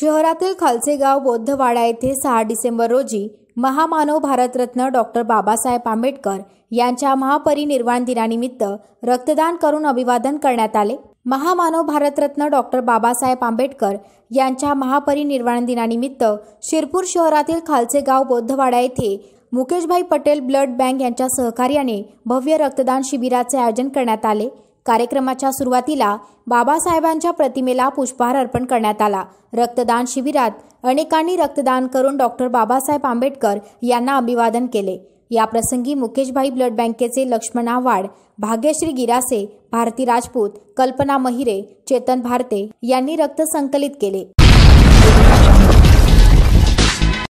शहरातील खालसेगाव बौद्धवाडा येथे सहा डिसेंबर रोजी महामानव भारतरत्न डॉक्टर बाबासाहेब आंबेडकर यांच्या महापरिनिर्वाण दिनानिमित्त रक्तदान करून अभिवादन करण्यात आले महामानव भारतरत्न डॉक्टर बाबासाहेब आंबेडकर यांच्या महापरिनिर्वाण दिनानिमित्त शिरपूर शहरातील खालसेगाव बौद्धवाडा येथे मुकेशभाई पटेल ब्लड बँक यांच्या सहकार्याने भव्य रक्तदान शिबिराचे आयोजन करण्यात आले कार्यक्रमाच्या सुरुवातीला बाबासाहेबांच्या प्रतिमेला पुष्पहार अर्पण करण्यात आला रक्तदान शिबिरात अनेकांनी रक्तदान करून डॉक्टर बाबासाहेब आंबेडकर यांना अभिवादन केले याप्रसंगी मुकेशभाई ब्लड बँकेचे लक्ष्मण आव्हाड भाग्यश्री गिरासे भारती राजपूत कल्पना महिरे चेतन भारते यांनी रक्त संकलित केले